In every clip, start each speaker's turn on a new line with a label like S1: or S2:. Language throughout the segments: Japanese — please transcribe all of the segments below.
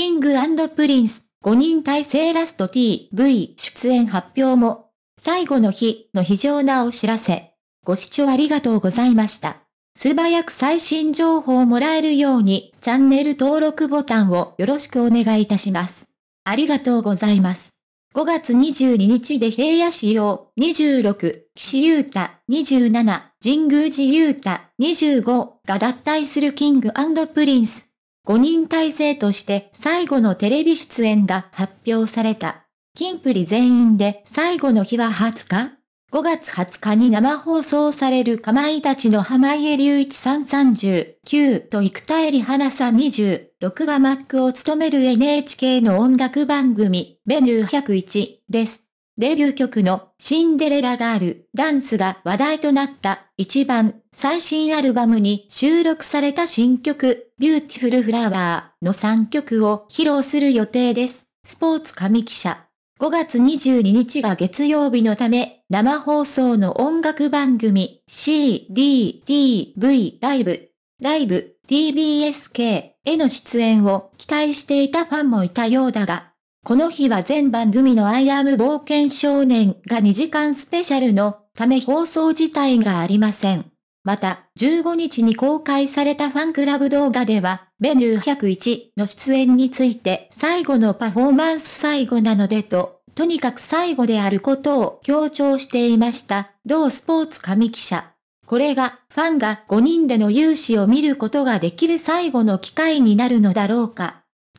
S1: キングプリンス、5人体制ラスト TV 出演発表も、最後の日の非常なお知らせ。ご視聴ありがとうございました。素早く最新情報をもらえるように、チャンネル登録ボタンをよろしくお願いいたします。ありがとうございます。5月22日で平野市用26、岸優太27、神宮寺優太25が脱退するキングプリンス。5人体制として最後のテレビ出演が発表された。キンプリ全員で最後の日は20日 ?5 月20日に生放送されるかまいたちの濱家隆一さん39と生田絵里花さん26がマックを務める NHK の音楽番組メニュー101です。デビュー曲のシンデレラガールダンスが話題となった一番最新アルバムに収録された新曲ビューティフルフラワーの3曲を披露する予定です。スポーツ紙記者。5月22日が月曜日のため、生放送の音楽番組 CDTV ライブ、ライブ TBSK への出演を期待していたファンもいたようだが、この日は全番組のアイアム冒険少年が2時間スペシャルのため放送自体がありません。また、15日に公開されたファンクラブ動画では、メニュー101の出演について最後のパフォーマンス最後なのでと、とにかく最後であることを強調していました、同スポーツ紙記者。これが、ファンが5人での勇姿を見ることができる最後の機会になるのだろうか。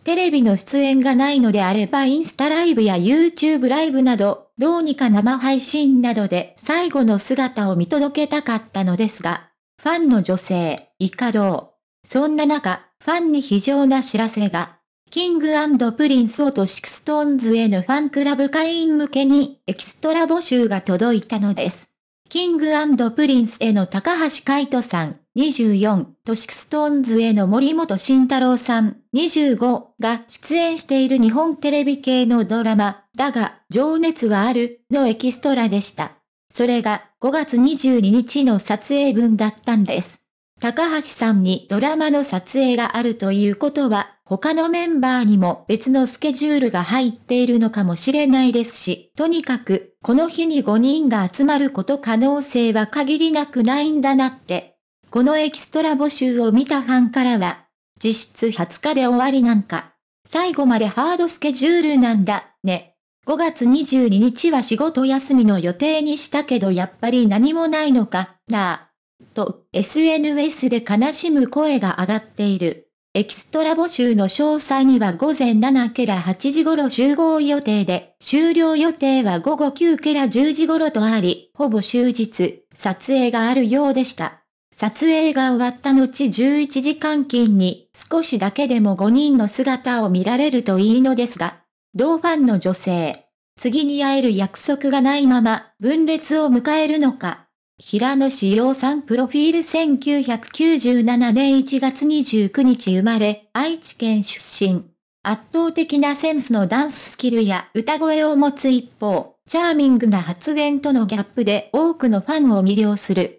S1: テレビの出演がないのであればインスタライブや YouTube ライブなど、どうにか生配信などで最後の姿を見届けたかったのですが、ファンの女性、イカドウ。そんな中、ファンに非常な知らせが、キングプリンスオとシクストーンズへのファンクラブ会員向けにエキストラ募集が届いたのです。キングプリンスへの高橋海人さん、24とシクストーンズへの森本慎太郎さん25が出演している日本テレビ系のドラマ、だが、情熱はあるのエキストラでした。それが5月22日の撮影分だったんです。高橋さんにドラマの撮影があるということは、他のメンバーにも別のスケジュールが入っているのかもしれないですし、とにかく、この日に5人が集まること可能性は限りなくないんだなってこのエキストラ募集を見たファンからは、実質20日で終わりなんか。最後までハードスケジュールなんだ、ね。5月22日は仕事休みの予定にしたけどやっぱり何もないのかなと、SNS で悲しむ声が上がっている。エキストラ募集の詳細には午前7ケラ8時頃集合予定で、終了予定は午後9ケラ10時頃とあり、ほぼ終日、撮影があるようでした。撮影が終わった後11時間勤に少しだけでも5人の姿を見られるといいのですが、同ファンの女性、次に会える約束がないまま分裂を迎えるのか。平野志陽さんプロフィール1997年1月29日生まれ、愛知県出身。圧倒的なセンスのダンススキルや歌声を持つ一方、チャーミングな発言とのギャップで多くのファンを魅了する。